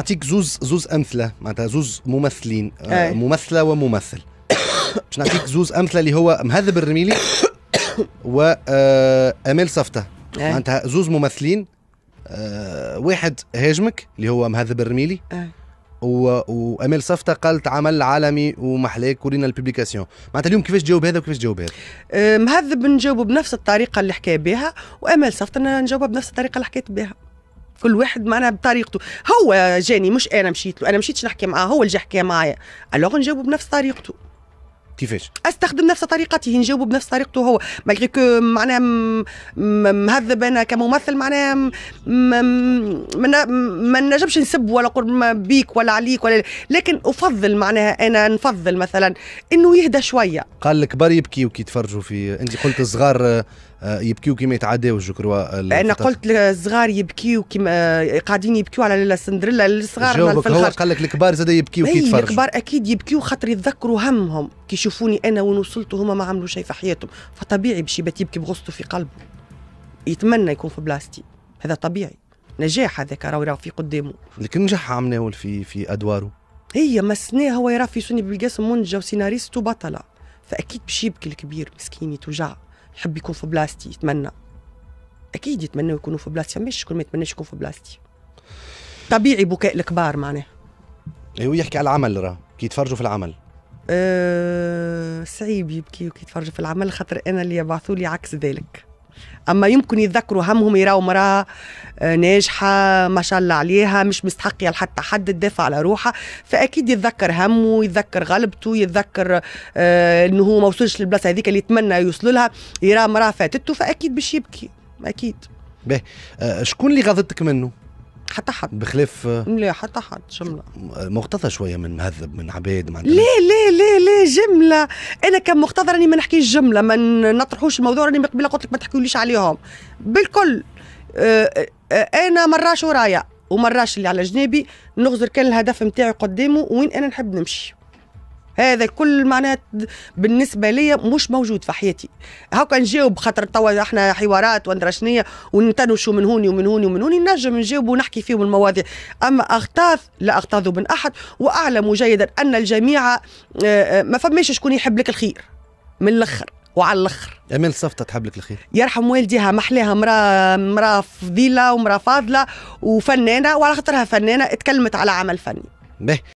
نعطيك زوز زوز امثله معناتها زوز ممثلين آه ممثله وممثل باش نعطيك زوز امثله اللي هو مهذب الرميلي وامال آه، صفته معناتها زوز ممثلين آه واحد هاجمك اللي هو مهذب الرميلي و... وامال صفته قالت عمل عالمي ومحلاك ورينا الببليكاسيون معناتها اليوم كيفاش تجاوب هذا وكيفاش تجاوب هذا آه، مهذب نجاوبه بنفس الطريقه اللي حكى بها وامال صفته نجاوبها بنفس الطريقه اللي حكيت بها كل واحد معناها بطريقته هو جاني مش انا مشيت له انا مشيتش نحكي معاه هو اللي جا حكى معايا الوغ نجاوبه بنفس طريقته كيفاش استخدم نفس طريقته نجاوبه بنفس طريقته هو مالغي كو معناها مهذب انا كممثل معناها ما نجمش نسب ولا قرب بيك ولا عليك ولا لكن افضل معناها انا نفضل مثلا انه يهدى شويه قال الكبار يبكيوا كي يتفرجوا في انت قلت الصغار آه، يبكيو كيما يتعداوش جو انا قلت الصغار يبكيو كيما قاعدين يبكيو على سندريلا الصغار هو قال لك الكبار زاد يبكيو كي يتفرجوا الكبار اكيد يبكيو خاطر يتذكروا همهم كي يشوفوني انا وين وصلت وهما ما عملوا شيء في حياتهم فطبيعي بشي يبات يبكي بغصته في قلبه يتمنى يكون في بلاستي هذا طبيعي نجاح هذاك راهو راه في قدامه لكن نجح عم ناول في في ادواره هي مسناه هو يرى في سوني بالقاسم منجه وسيناريست وبطله فاكيد بشي يبكي الكبير مسكين يتوجع يحب يكون في بلاستي يتمنى اكيد يتمنوا يكونوا في بلاستي مش كل ما يتمناش يكون في بلاستي طبيعي بكاء الكبار معناه ايوه يحكي على العمل راه كي يتفرجوا في العمل أه صعيب يبكي ويتفرجوا في العمل خاطر انا اللي يبعثوا لي عكس ذلك اما يمكن يتذكروا همهم يراو مراه آه، ناجحه ما شاء الله عليها مش مستحقه لحتى حد تدافع على روحها فاكيد يتذكر همه يتذكر غلبته يتذكر آه انه هو ما وصلش للبلاصه هذيك اللي يتمنى يوصل لها يرى مراه فاتته فاكيد باش يبكي اكيد به آه، شكون اللي غضبتك منه حتى حد بخلاف آه، لا حتى حد جمله مغتاظه شويه من مهذب من عباد ما لا لا لا لا جمله انا كمغتاظه راني ما نحكيش جمله ما نطرحوش الموضوع راني من قلت لك ما تحكيوليش عليهم بالكل آه، آه، انا مراش ورايا ومراش اللي على جنابي نغزر كان الهدف نتاعي قدامه وين انا نحب نمشي هذا كل معنات بالنسبه لي مش موجود في حياتي هاكا نجاوب خاطر توا احنا حوارات وندرا شنيا ونتنشوا من هوني ومن هوني ومن هوني نجم نجاوب ونحكي فيهم المواضيع اما اغتاظ لا اغتاظ من احد واعلم جيدا ان الجميع آه، آه، ما فماش شكون يحب لك الخير من الاخر وعلى الاخر امال صفته تحب لك الخير يرحم والديها محلاها مراه مراه فضيله ومراه فاضله وفنانه وعلى خاطرها فنانه اتكلمت على عمل فني به